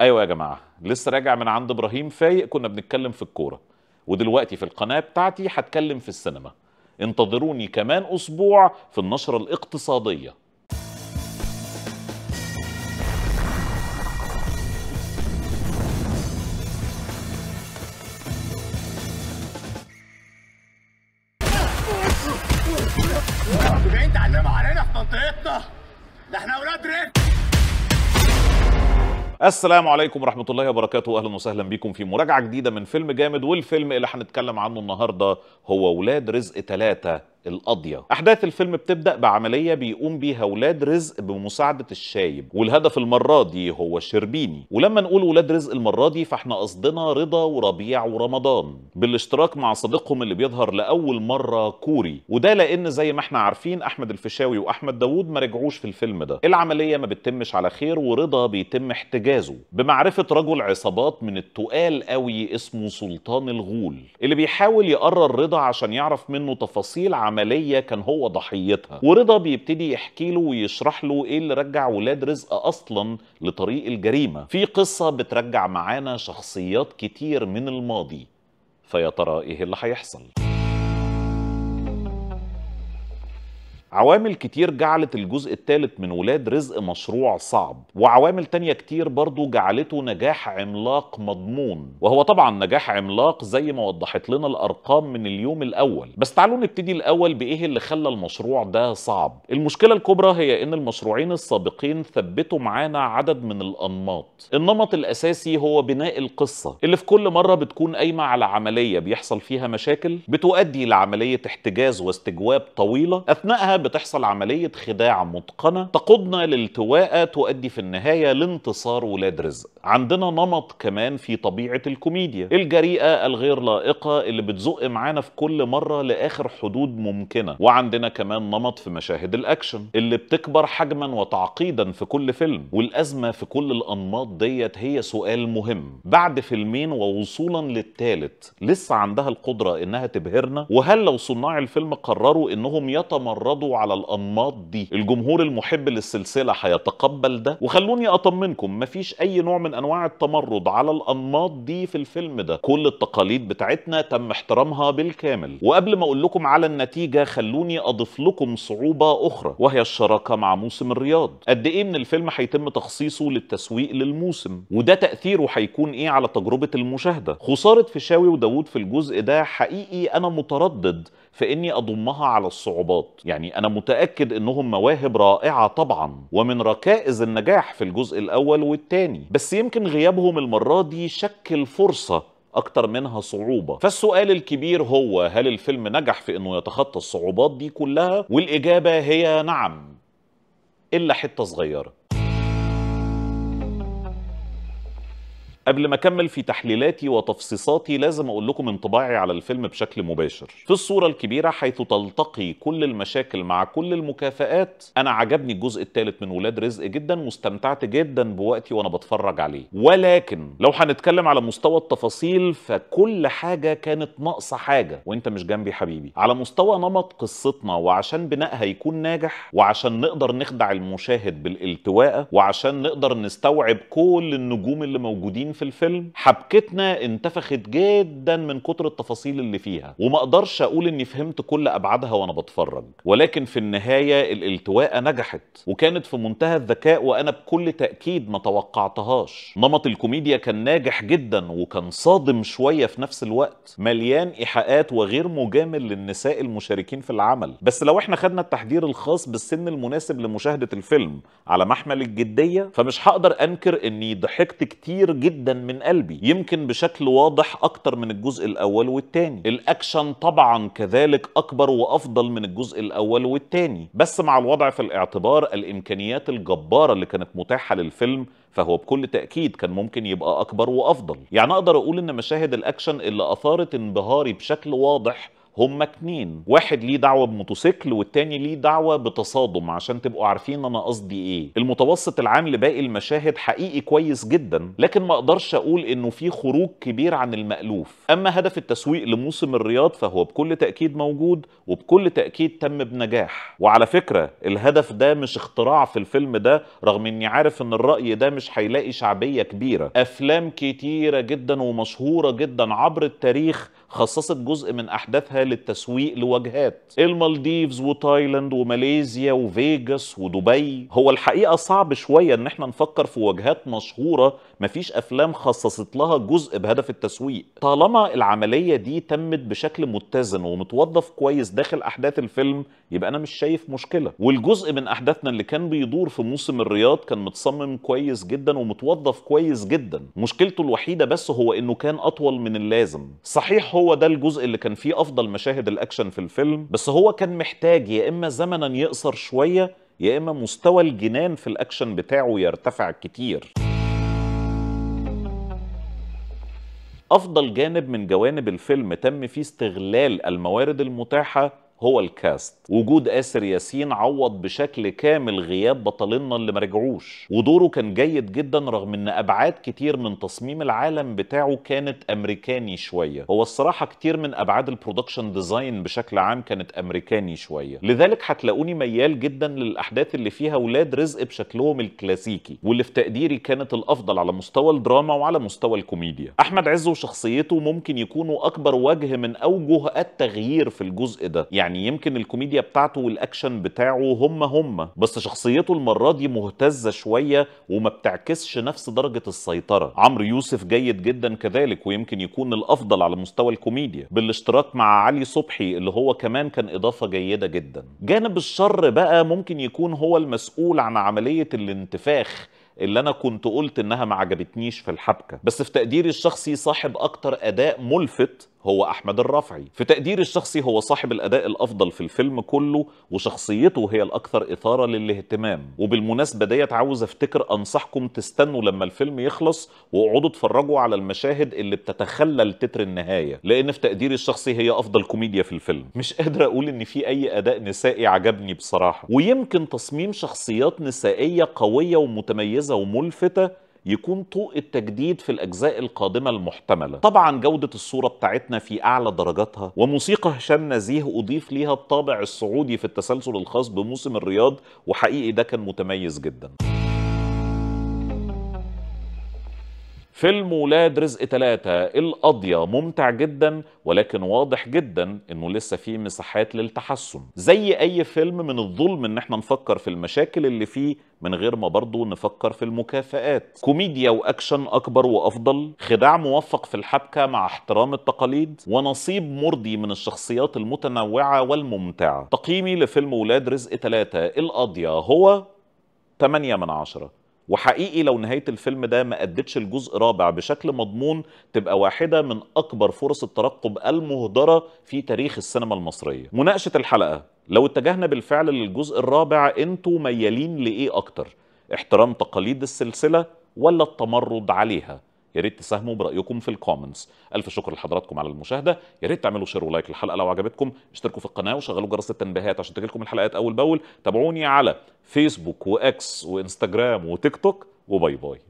ايوه يا جماعه لسه راجع من عند ابراهيم فايق كنا بنتكلم في الكوره ودلوقتي في القناه بتاعتي هتكلم في السينما انتظروني كمان اسبوع في النشره الاقتصاديه علينا في منطقتنا ده احنا اولاد ريف السلام عليكم ورحمة الله وبركاته أهلا وسهلا بكم في مراجعة جديدة من فيلم جامد والفيلم اللي هنتكلم عنه النهاردة هو ولاد رزق ثلاثة القاضية أحداث الفيلم بتبدأ بعملية بيقوم بيها ولاد رزق بمساعدة الشايب والهدف المرة دي هو شربيني ولما نقول ولاد رزق المرة دي فاحنا قصدنا رضا وربيع ورمضان بالاشتراك مع صديقهم اللي بيظهر لأول مرة كوري وده لأن زي ما احنا عارفين أحمد الفيشاوي وأحمد داوود ما رجعوش في الفيلم ده العملية ما بتتمش على خير ورضا بيتم احتجازه بمعرفة رجل عصابات من التقال قوي اسمه سلطان الغول اللي بيحاول يقرر رضا عشان يعرف منه تفاصيل عملية كان هو ضحيتها ورضا بيبتدي يحكي له ويشرح له ايه اللي رجع ولاد رزق اصلا لطريق الجريمة في قصة بترجع معانا شخصيات كتير من الماضي فيا ترى ايه اللي هيحصل عوامل كتير جعلت الجزء الثالث من ولاد رزق مشروع صعب وعوامل تانية كتير برضو جعلته نجاح عملاق مضمون وهو طبعا نجاح عملاق زي ما وضحت لنا الارقام من اليوم الاول بس تعالوا نبتدي الاول بايه اللي خلى المشروع ده صعب المشكله الكبرى هي ان المشروعين السابقين ثبتوا معانا عدد من الانماط النمط الاساسي هو بناء القصه اللي في كل مره بتكون قايمه على عمليه بيحصل فيها مشاكل بتؤدي لعمليه احتجاز واستجواب طويله اثناءها بتحصل عملية خداع متقنة تقودنا لالتواءة تؤدي في النهاية لانتصار ولاد رزق عندنا نمط كمان في طبيعة الكوميديا الجريئة الغير لائقة اللي بتزق معانا في كل مرة لآخر حدود ممكنة وعندنا كمان نمط في مشاهد الأكشن اللي بتكبر حجما وتعقيدا في كل فيلم والأزمة في كل الأنماط ديت هي سؤال مهم بعد فيلمين ووصولا للثالث لسه عندها القدرة إنها تبهرنا وهل لو صناع الفيلم قرروا إنهم يتمردوا على الانماط دي الجمهور المحب للسلسله هيتقبل ده وخلوني اطمنكم مفيش اي نوع من انواع التمرد على الانماط دي في الفيلم ده كل التقاليد بتاعتنا تم احترامها بالكامل وقبل ما اقول لكم على النتيجه خلوني اضيف لكم صعوبه اخرى وهي الشراكه مع موسم الرياض قد ايه من الفيلم هيتم تخصيصه للتسويق للموسم وده تاثيره هيكون ايه على تجربه المشاهده خساره فيشاوي وداوود في الجزء ده حقيقي انا متردد في اني اضمها على الصعوبات يعني انا متاكد انهم مواهب رائعه طبعا ومن ركائز النجاح في الجزء الاول والثاني بس يمكن غيابهم المره دي شكل فرصه أكتر منها صعوبة فالسؤال الكبير هو هل الفيلم نجح في أنه يتخطى الصعوبات دي كلها؟ والإجابة هي نعم إلا حتة صغيرة قبل ما اكمل في تحليلاتي وتفصيصاتي لازم اقول لكم انطباعي على الفيلم بشكل مباشر في الصوره الكبيره حيث تلتقي كل المشاكل مع كل المكافآت انا عجبني الجزء الثالث من ولاد رزق جدا واستمتعت جدا بوقتي وانا بتفرج عليه ولكن لو هنتكلم على مستوى التفاصيل فكل حاجه كانت ناقصه حاجه وانت مش جنبي حبيبي على مستوى نمط قصتنا وعشان بنائها يكون ناجح وعشان نقدر نخدع المشاهد بالالتواء وعشان نقدر نستوعب كل النجوم اللي موجودين في الفيلم حبكتنا انتفخت جدا من كتر التفاصيل اللي فيها وما اقدرش اقول اني فهمت كل ابعادها وانا بتفرج ولكن في النهايه الالتواءه نجحت وكانت في منتهى الذكاء وانا بكل تاكيد ما توقعتهاش نمط الكوميديا كان ناجح جدا وكان صادم شويه في نفس الوقت مليان ايحاءات وغير مجامل للنساء المشاركين في العمل بس لو احنا خدنا التحضير الخاص بالسن المناسب لمشاهده الفيلم على محمل الجديه فمش هقدر انكر اني ضحكت كتير جدا جدا من قلبي يمكن بشكل واضح اكتر من الجزء الاول والتاني الاكشن طبعا كذلك اكبر وافضل من الجزء الاول والتاني بس مع الوضع في الاعتبار الامكانيات الجباره اللي كانت متاحه للفيلم فهو بكل تأكيد كان ممكن يبقى أكبر وأفضل يعني أقدر أقول إن مشاهد الأكشن اللي أثارت انبهاري بشكل واضح هما اتنين واحد ليه دعوه بموتوسيكل والتاني ليه دعوه بتصادم عشان تبقوا عارفين انا قصدي ايه المتوسط العام لباقي المشاهد حقيقي كويس جدا لكن ما اقدرش اقول انه في خروج كبير عن المالوف اما هدف التسويق لموسم الرياض فهو بكل تاكيد موجود وبكل تاكيد تم بنجاح وعلى فكره الهدف ده مش اختراع في الفيلم ده رغم اني عارف ان الراي ده مش هيلاقي شعبيه كبيره افلام كتيره جدا ومشهوره جدا عبر التاريخ خصصت جزء من أحداثها للتسويق لوجهات المالديفز وتايلاند وماليزيا وفيجاس ودبي هو الحقيقة صعب شوية إن احنا نفكر في وجهات مشهورة مفيش افلام خصصت لها جزء بهدف التسويق طالما العمليه دي تمت بشكل متزن ومتوظف كويس داخل احداث الفيلم يبقى انا مش شايف مشكله والجزء من احداثنا اللي كان بيدور في موسم الرياض كان متصمم كويس جدا ومتوظف كويس جدا مشكلته الوحيده بس هو انه كان اطول من اللازم صحيح هو ده الجزء اللي كان فيه افضل مشاهد الاكشن في الفيلم بس هو كان محتاج يا اما زمنا يقصر شويه يا اما مستوى الجنان في الاكشن بتاعه يرتفع كتير أفضل جانب من جوانب الفيلم تم فيه استغلال الموارد المتاحة هو الكاست وجود آسر ياسين عوض بشكل كامل غياب بطلنا اللي مرجعوش ودوره كان جيد جدا رغم ان ابعاد كتير من تصميم العالم بتاعه كانت امريكاني شويه هو الصراحه كتير من ابعاد البرودكشن ديزاين بشكل عام كانت امريكاني شويه لذلك هتلاقوني ميال جدا للاحداث اللي فيها ولاد رزق بشكلهم الكلاسيكي واللي في تقديري كانت الافضل على مستوى الدراما وعلى مستوى الكوميديا احمد عز وشخصيته ممكن يكونوا اكبر وجه من اوجه التغيير في الجزء ده يعني يعني يمكن الكوميديا بتاعته والاكشن بتاعه هم هم بس شخصيته المره دي مهتزه شويه وما بتعكسش نفس درجه السيطره عمرو يوسف جيد جدا كذلك ويمكن يكون الافضل على مستوى الكوميديا بالاشتراك مع علي صبحي اللي هو كمان كان اضافه جيده جدا جانب الشر بقى ممكن يكون هو المسؤول عن عمليه الانتفاخ اللي انا كنت قلت انها ما عجبتنيش في الحبكه بس في تقديري الشخصي صاحب اكتر اداء ملفت هو أحمد الرفعي في تقديري الشخصي هو صاحب الأداء الأفضل في الفيلم كله وشخصيته هي الأكثر إثارة للاهتمام وبالمناسبة ديت عاوز أفتكر أنصحكم تستنوا لما الفيلم يخلص واقعدوا اتفرجوا على المشاهد اللي بتتخلل تتر النهاية لأن في تقديري الشخصي هي أفضل كوميديا في الفيلم مش قادر أقول إن في أي أداء نسائي عجبني بصراحة ويمكن تصميم شخصيات نسائية قوية ومتميزة وملفتة يكون طوق التجديد في الأجزاء القادمة المحتملة طبعا جودة الصورة بتاعتنا في أعلى درجاتها وموسيقى هشام نزيه أضيف ليها الطابع السعودي في التسلسل الخاص بموسم الرياض وحقيقي ده كان متميز جداً فيلم ولاد رزق تلاتة القضية ممتع جدا ولكن واضح جدا انه لسه فيه مساحات للتحسن زي اي فيلم من الظلم ان احنا نفكر في المشاكل اللي فيه من غير ما برضه نفكر في المكافآت كوميديا واكشن اكبر وافضل خداع موفق في الحبكة مع احترام التقاليد ونصيب مرضي من الشخصيات المتنوعة والممتعة تقييمي لفيلم ولاد رزق تلاتة القضية هو 8 من 10 وحقيقي لو نهايه الفيلم ده ما ادتش الجزء رابع بشكل مضمون تبقى واحده من اكبر فرص الترقب المهدره في تاريخ السينما المصريه. مناقشه الحلقه لو اتجهنا بالفعل للجزء الرابع انتوا ميالين لايه اكتر؟ احترام تقاليد السلسله ولا التمرد عليها؟ يا ريت تساهموا برايكم في الكومنتس الف شكر لحضراتكم على المشاهده يا ريت تعملوا شير ولايك للحلقه لو عجبتكم اشتركوا في القناه وشغلوا جرس التنبيهات عشان تجيلكم الحلقات اول باول تابعوني على فيسبوك واكس وانستجرام وتيك توك وباي باي